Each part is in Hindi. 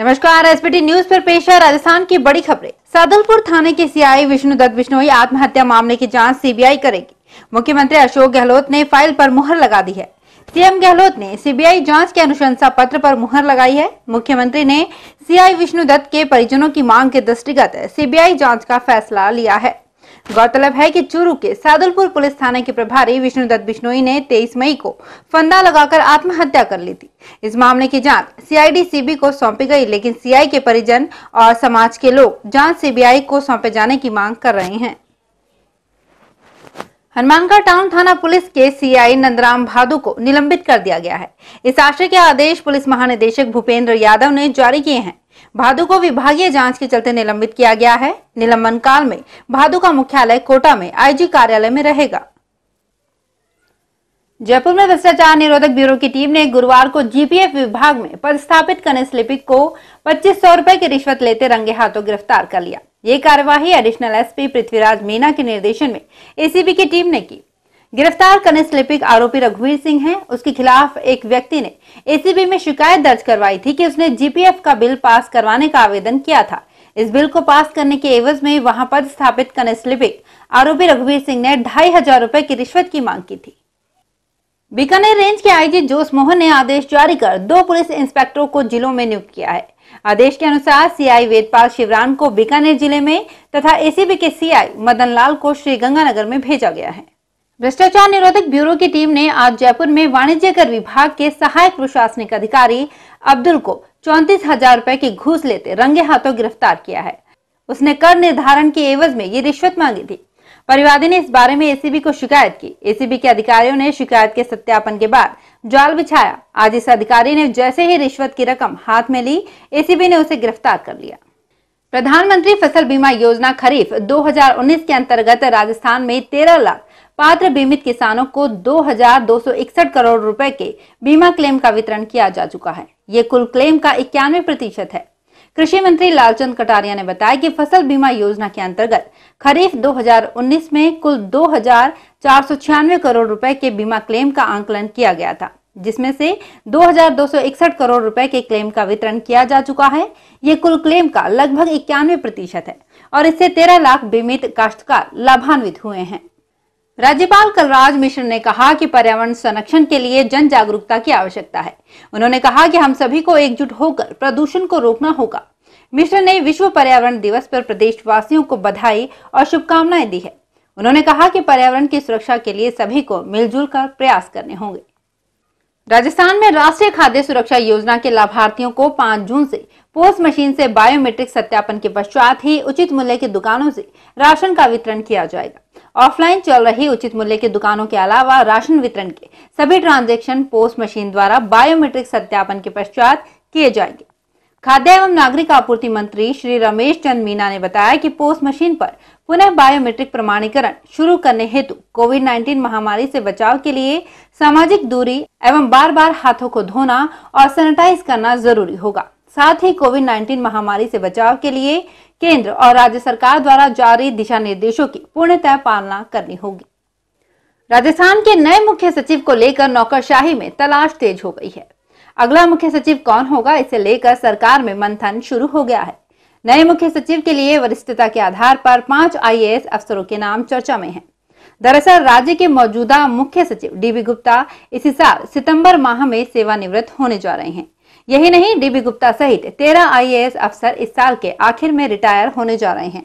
नमस्कार एसपीटी न्यूज पर पेश है राजस्थान की बड़ी खबरें सादलपुर थाने के सीआई विष्णु दत्त बिश्नोई आत्महत्या मामले की जांच सीबीआई करेगी मुख्यमंत्री अशोक गहलोत ने फाइल पर मुहर लगा दी है सीएम गहलोत ने सीबीआई जांच के अनुशंसा पत्र पर मुहर लगाई है मुख्यमंत्री ने सीआई विष्णु दत्त के परिजनों की मांग के दृष्टिगत सीबीआई जाँच का फैसला लिया है गौरतलब है कि चूरू के सादुलपुर पुलिस थाने के प्रभारी विष्णुदत्त बिश्नोई ने 23 मई को फंदा लगाकर आत्महत्या कर ली थी इस मामले की जांच सीआईडी सीबी को सौंपी गई लेकिन सीआई के परिजन और समाज के लोग जांच सीबीआई को सौंपे जाने की मांग कर रहे हैं हनुमानगढ़ टाउन थाना पुलिस के सीआई नंदराम भादु को निलंबित कर दिया गया है इस आशय के आदेश पुलिस महानिदेशक भूपेंद्र यादव ने जारी किए हैं भादु को विभागीय जांच के चलते निलंबित किया गया है निलंबन काल में भादु का मुख्यालय कोटा में आईजी कार्यालय में रहेगा जयपुर में भ्रष्टाचार निरोधक ब्यूरो की टीम ने गुरुवार को जीपीएफ विभाग में पदस्थापित कनेस्लिपिक को पच्चीस सौ रूपए की रिश्वत लेते रंगे हाथों गिरफ्तार कर लिया ये कार्यवाही एडिशनल एसपी पृथ्वीराज मीना के निर्देशन में एसीबी की टीम ने की गिरफ्तार कनेस्लिपिक आरोपी रघुवीर सिंह है उसके खिलाफ एक व्यक्ति ने एसीबी में शिकायत दर्ज करवाई थी की उसने जीपीएफ का बिल पास करवाने का आवेदन किया था इस बिल को पास करने के एवज में वहाँ पद स्थापित कनेस्लिपिक आरोपी रघुवीर सिंह ने ढाई हजार रूपए की रिश्वत की मांग की थी बीकानेर रेंज के आईजी जोस मोहन ने आदेश जारी कर दो पुलिस इंस्पेक्टरों को जिलों में नियुक्त किया है आदेश के अनुसार सीआई वेदपाल शिवराम को बीकानेर जिले में तथा एसीबी के सीआई मदन लाल को श्रीगंगानगर में भेजा गया है भ्रष्टाचार निरोधक ब्यूरो की टीम ने आज जयपुर में वाणिज्य कर विभाग के सहायक प्रशासनिक अधिकारी अब्दुल को चौंतीस हजार रूपए की घूस लेते रंगे हाथों गिरफ्तार किया है उसने कर निर्धारण के एवज में ये रिश्वत मांगी थी परिवादी ने इस बारे में एसीबी को शिकायत की एसीबी के अधिकारियों ने शिकायत के सत्यापन के बाद जाल बिछाया आज इस अधिकारी ने जैसे ही रिश्वत की रकम हाथ में ली एसीबी ने उसे गिरफ्तार कर लिया प्रधानमंत्री फसल बीमा योजना खरीफ 2019 के अंतर्गत राजस्थान में 13 लाख पात्र बीमित किसानों को 2,261 करोड़ रुपए के बीमा क्लेम का वितरण किया जा चुका है ये कुल क्लेम का इक्यानवे प्रतिशत है कृषि मंत्री लालचंद कटारिया ने बताया कि फसल बीमा योजना के अंतर्गत खरीफ 2019 में कुल दो करोड़ रुपए के बीमा क्लेम का आंकलन किया गया था जिसमें से 2,261 करोड़ रुपए के क्लेम का वितरण किया जा चुका है ये कुल क्लेम का लगभग इक्यानवे प्रतिशत है और इससे 13 लाख बीमित काश्तकार लाभान्वित हुए हैं राज्यपाल कलराज मिश्र ने कहा कि पर्यावरण संरक्षण के लिए जन जागरूकता की आवश्यकता है उन्होंने कहा कि हम सभी को एकजुट होकर प्रदूषण को रोकना होगा मिश्र ने विश्व पर्यावरण दिवस पर प्रदेशवासियों को बधाई और शुभकामनाएं दी है उन्होंने कहा कि पर्यावरण की सुरक्षा के लिए सभी को मिलजुल कर प्रयास करने होंगे राजस्थान में राष्ट्रीय खाद्य सुरक्षा योजना के लाभार्थियों को 5 जून से पोस्ट मशीन से बायोमेट्रिक सत्यापन के पश्चात ही उचित मूल्य की दुकानों से राशन का वितरण किया जाएगा ऑफलाइन चल रही उचित मूल्य की दुकानों के अलावा राशन वितरण के सभी ट्रांजेक्शन पोस्ट मशीन द्वारा बायोमेट्रिक सत्यापन के पश्चात किए जाएंगे खाद्य एवं नागरिक आपूर्ति मंत्री श्री रमेश चंद मीना ने बताया कि पोस्ट मशीन पर पुनः बायोमेट्रिक प्रमाणीकरण शुरू करने हेतु कोविड 19 महामारी से बचाव के लिए सामाजिक दूरी एवं बार बार हाथों को धोना और सैनिटाइज करना जरूरी होगा साथ ही कोविड 19 महामारी से बचाव के लिए केंद्र और राज्य सरकार द्वारा जारी दिशा निर्देशों की पूर्णतः पालना करनी होगी राजस्थान के नए मुख्य सचिव को लेकर नौकरशाही में तलाश तेज हो गई है अगला मुख्य सचिव कौन होगा इसे लेकर सरकार में मंथन शुरू हो गया है नए मुख्य सचिव के लिए वरिष्ठता के आधार पर पांच आईएएस अफसरों के नाम चर्चा में हैं। दरअसल राज्य के मौजूदा मुख्य सचिव डीबी गुप्ता इसी साल सितंबर माह में सेवानिवृत्त होने जा रहे हैं यही नहीं डीबी गुप्ता सहित तेरह आईएएस अफसर इस साल के आखिर में रिटायर होने जा रहे हैं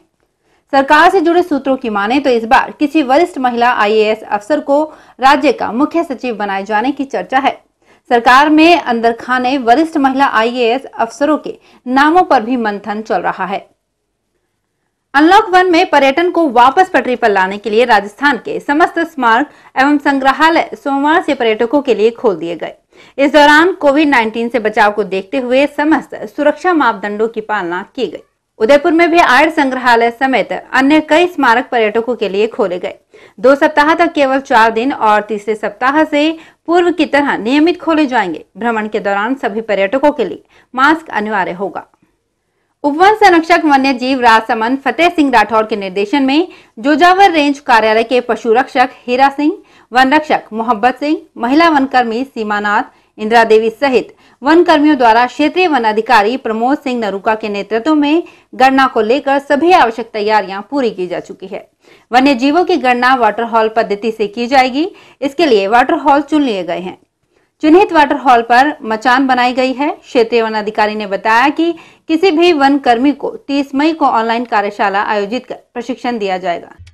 सरकार से जुड़े सूत्रों की माने तो इस बार किसी वरिष्ठ महिला आईएएस अफसर को राज्य का मुख्य सचिव बनाए जाने की चर्चा है सरकार में अंदर खाने वरिष्ठ महिला आईएएस अफसरों के नामों पर भी मंथन चल रहा है अनलॉक वन में पर्यटन को वापस पटरी पर लाने के लिए राजस्थान के समस्त स्मारक एवं संग्रहालय सोमवार से पर्यटकों के लिए खोल दिए गए इस दौरान कोविड 19 से बचाव को देखते हुए समस्त सुरक्षा मापदंडों की पालना की गई उदयपुर में भी आयर संग्रहालय समेत अन्य कई स्मारक पर्यटकों के लिए खोले गए दो सप्ताह तक केवल चार दिन और तीसरे सप्ताह से पूर्व की तरह नियमित खोले जाएंगे भ्रमण के दौरान सभी पर्यटकों के लिए मास्क अनिवार्य होगा उपवन संरक्षक वन्य जीव राजसमन फतेह सिंह राठौर के निर्देशन में जोजावर रेंज कार्यालय के पशु रक्षक हीरा सिंह वन रक्षक मोहब्बत सिंह महिला वन कर्मी सीमा नाथ इंदिरा देवी सहित वन कर्मियों द्वारा क्षेत्रीय वन अधिकारी प्रमोद सिंह नरुका के नेतृत्व में गणना को लेकर सभी आवश्यक तैयारियां पूरी की जा चुकी है वन्य जीवों की गणना वाटर हॉल पद्धति से की जाएगी इसके लिए वाटर हॉल चुन लिए गए हैं चिन्हित वाटर हॉल पर मचान बनाई गई है क्षेत्रीय वन अधिकारी ने बताया कि किसी भी वन कर्मी को 30 मई को ऑनलाइन कार्यशाला आयोजित कर प्रशिक्षण दिया जाएगा